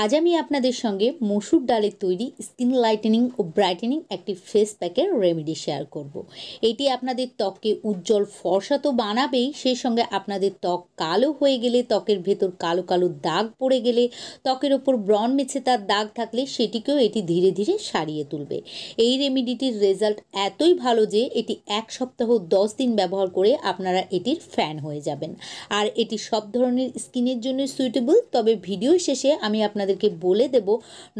আজ আমি আপনাদের সঙ্গে মসুর ডালের তৈরি স্কিন লাইটেনিং ও ব্রাইটেনিং একটি ফেস প্যাকের রেমেডি শেয়ার করব। এটি আপনাদের ত্বককে উজ্জ্বল ফর্সা তো বানাবেই সেই সঙ্গে আপনাদের ত্বক কালো হয়ে গেলে ত্বকের ভেতর কালো কালো দাগ পড়ে গেলে ত্বকের ওপর ব্রন মেছে তার দাগ থাকলে সেটিকেও এটি ধীরে ধীরে সারিয়ে তুলবে এই রেমেডিটির রেজাল্ট এতই ভালো যে এটি এক সপ্তাহ দশ দিন ব্যবহার করে আপনারা এটির ফ্যান হয়ে যাবেন আর এটি সব ধরনের স্কিনের জন্য সুইটেবল তবে ভিডিও শেষে আমি আপনার আপনাদেরকে বলে দেব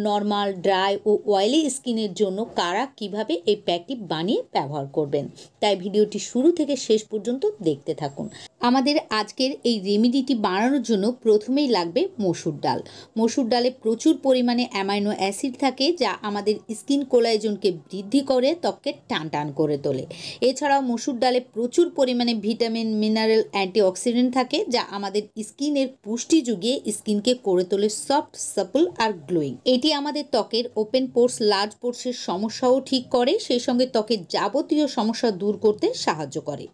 নর্মাল ড্রাই ও অয়েলি স্কিনের জন্য কারা কিভাবে এই প্যাকটি বানিয়ে ব্যবহার করবেন তাই ভিডিওটি শুরু থেকে শেষ পর্যন্ত দেখতে থাকুন আমাদের আজকের এই রেমিডিটি বানানোর জন্য প্রথমেই লাগবে মসুর ডাল মসুর ডালে প্রচুর পরিমাণে অ্যামাইনো অ্যাসিড থাকে যা আমাদের স্কিন কোলাইজনকে বৃদ্ধি করে ত্বককে টান টান করে তোলে এছাড়াও মসুর ডালে প্রচুর পরিমাণে ভিটামিন মিনারেল অ্যান্টিঅক্সিডেন্ট থাকে যা আমাদের স্কিনের পুষ্টি যুগিয়ে স্কিনকে করে তোলে সফট সাপল আর গ্লোয়িং এটি আমাদের ত্বকের ওপেন পোর্স লার্জ পোর্সের সমস্যাও ঠিক করে সেই সঙ্গে ত্বকের যাবতীয় সমস্যা দূর করতে সাহায্য করে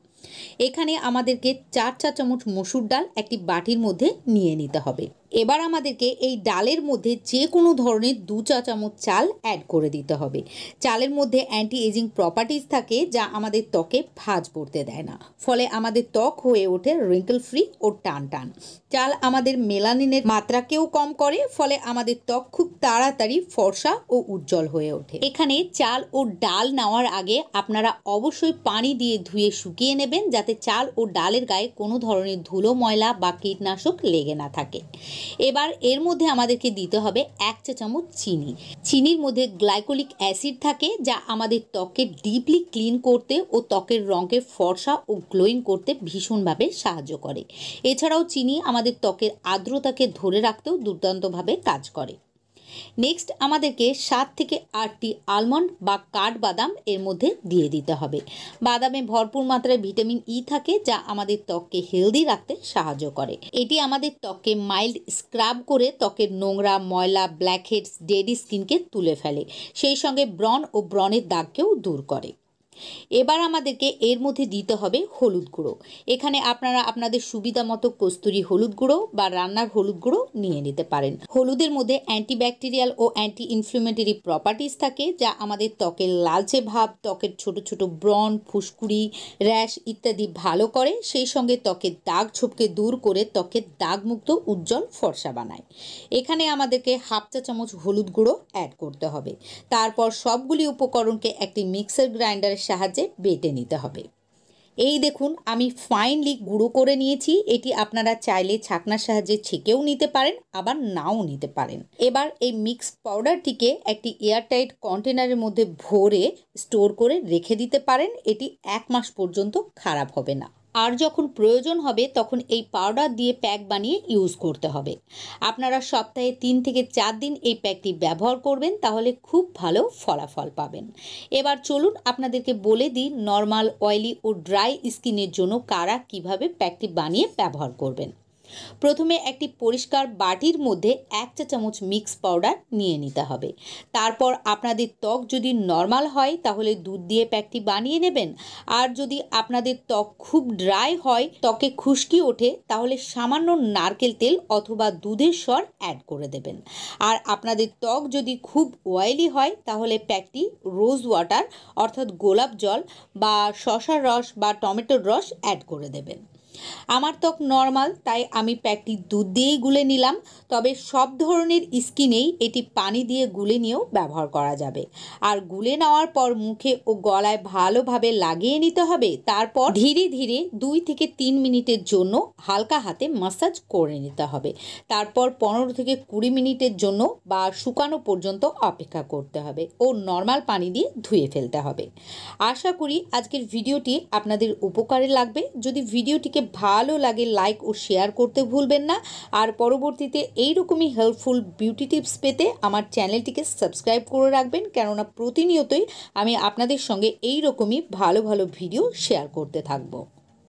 এখানে আমাদেরকে চার চা চামচ মসুর ডাল একটি বাটির মধ্যে নিয়ে নিতে হবে এবার আমাদেরকে এই ডালের মধ্যে যে কোনো ধরনের দু চা চামচ চাল অ্যাড করে দিতে হবে চালের মধ্যে অ্যান্টি এজিং প্রপার্টিজ থাকে যা আমাদের ত্বকে ভাঁজ পড়তে দেয় না ফলে আমাদের ত্বক হয়ে ওঠে রিঙ্কেল ফ্রি ও টান টান চাল আমাদের মেলানিনের মাত্রাকেও কম করে ফলে আমাদের ত্বক খুব তাড়াতাড়ি ফর্সা ও উজ্জ্বল হয়ে ওঠে এখানে চাল ও ডাল নেওয়ার আগে আপনারা অবশ্যই পানি দিয়ে ধুয়ে শুকিয়ে নেবেন যাতে চাল ও ডালের গায়ে কোনো ধরনের ধুলো ময়লা বা কীটনাশক লেগে না থাকে এবার এর মধ্যে আমাদেরকে দিতে হবে এক চা চামচ চিনি চিনির মধ্যে গ্লাইকোলিক অ্যাসিড থাকে যা আমাদের ত্বকে ডিপলি ক্লিন করতে ও ত্বকের রঙকে ফর্সা ও গ্লোয়িং করতে ভীষণভাবে সাহায্য করে এছাড়াও চিনি আমাদের ত্বকের আর্দ্রতাকে ধরে রাখতেও দুর্দান্তভাবে কাজ করে নেক্সট আমাদেরকে সাত থেকে আটটি আলমন্ড বা কাঠবাদাম এর মধ্যে দিয়ে দিতে হবে বাদামে ভরপুর মাত্রায় ভিটামিন ই e থাকে যা আমাদের ত্বককে হেলদি রাখতে সাহায্য করে এটি আমাদের ত্বককে মাইল্ড স্ক্রাব করে ত্বকের নোংরা ময়লা ব্ল্যাকহেডস ডেডি স্কিনকে তুলে ফেলে সেই সঙ্গে ব্রণ ও ব্রণের দাগকেও দূর করে এবার আমাদেরকে এর মধ্যে দিতে হবে হলুদ গুঁড়ো এখানে আপনারা আপনাদের সুবিধা মতো কস্তুরি হলুদ গুঁড়ো বা রান্নার হলুদ গুঁড়ো নিয়ে নিতে পারেন হলুদের মধ্যে অ্যান্টিব্যাকটেরিয়াল ও অ্যান্টি ইনফ্লুমেটারি প্রপার্টিস থাকে যা আমাদের ত্বকের লালচে ভাব ত্বকের ছোট ছোট ব্রণ ফুসকুড়ি র্যাশ ইত্যাদি ভালো করে সেই সঙ্গে ত্বকের দাগ ছোপকে দূর করে ত্বকের দাগমুক্ত উজ্জ্বল ফর্সা বানায় এখানে আমাদেরকে হাফ চা চামচ হলুদ গুঁড়ো অ্যাড করতে হবে তারপর সবগুলি উপকরণকে একটি মিক্সার গ্রাইন্ডারের সাহায্যে বেটে নিতে হবে এই দেখুন আমি ফাইনলি গুঁড়ো করে নিয়েছি এটি আপনারা চাইলে ছাকনার সাহায্যে ছেঁকেও নিতে পারেন আবার নাও নিতে পারেন এবার এই মিক্স পাউডারটিকে একটি এয়ারটাইট কন্টেনারের মধ্যে ভরে স্টোর করে রেখে দিতে পারেন এটি এক মাস পর্যন্ত খারাপ হবে না আর যখন প্রয়োজন হবে তখন এই পাউডার দিয়ে প্যাক বানিয়ে ইউজ করতে হবে আপনারা সপ্তাহে তিন থেকে চার দিন এই প্যাকটি ব্যবহার করবেন তাহলে খুব ভালো ফলাফল পাবেন এবার চলুন আপনাদেরকে বলে দিই নর্মাল অয়েলি ও ড্রাই স্কিনের জন্য কারা কিভাবে প্যাকটি বানিয়ে ব্যবহার করবেন প্রথমে একটি পরিষ্কার বাটির মধ্যে এক চা চামচ মিক্স পাউডার নিয়ে নিতে হবে তারপর আপনাদের ত্বক যদি নর্মাল হয় তাহলে দুধ দিয়ে প্যাকটি বানিয়ে নেবেন আর যদি আপনাদের ত্বক খুব ড্রাই হয় ত্বকে খুশকি ওঠে তাহলে সামান্য নারকেল তেল অথবা দুধের স্বর অ্যাড করে দেবেন আর আপনাদের ত্বক যদি খুব অয়েলি হয় তাহলে প্যাকটি রোজ ওয়াটার অর্থাৎ গোলাপ জল বা শশার রস বা টমেটোর রস অ্যাড করে দেবেন আমার ত্বক নর্মাল তাই আমি প্যাকটি দুধ দিয়েই গুলে নিলাম তবে সব ধরনের স্কিনেই এটি পানি দিয়ে গুলে নিয়েও ব্যবহার করা যাবে আর গুলে নেওয়ার পর মুখে ও গলায় ভালোভাবে লাগিয়ে নিতে হবে তারপর ধীরে ধীরে দুই থেকে তিন মিনিটের জন্য হালকা হাতে মাসাজ করে নিতে হবে তারপর পনেরো থেকে কুড়ি মিনিটের জন্য বা শুকানো পর্যন্ত অপেক্ষা করতে হবে ও নর্মাল পানি দিয়ে ধুয়ে ফেলতে হবে আশা করি আজকের ভিডিওটি আপনাদের উপকারে লাগবে যদি ভিডিওটিকে ভালো লাগে লাইক ও শেয়ার করতে ভুলবেন না আর পরবর্তীতে এইরকমই হেল্পফুল বিউটি টিপস পেতে আমার চ্যানেলটিকে সাবস্ক্রাইব করে রাখবেন কেননা প্রতিনিয়তই আমি আপনাদের সঙ্গে এই রকমই ভালো ভালো ভিডিও শেয়ার করতে থাকবো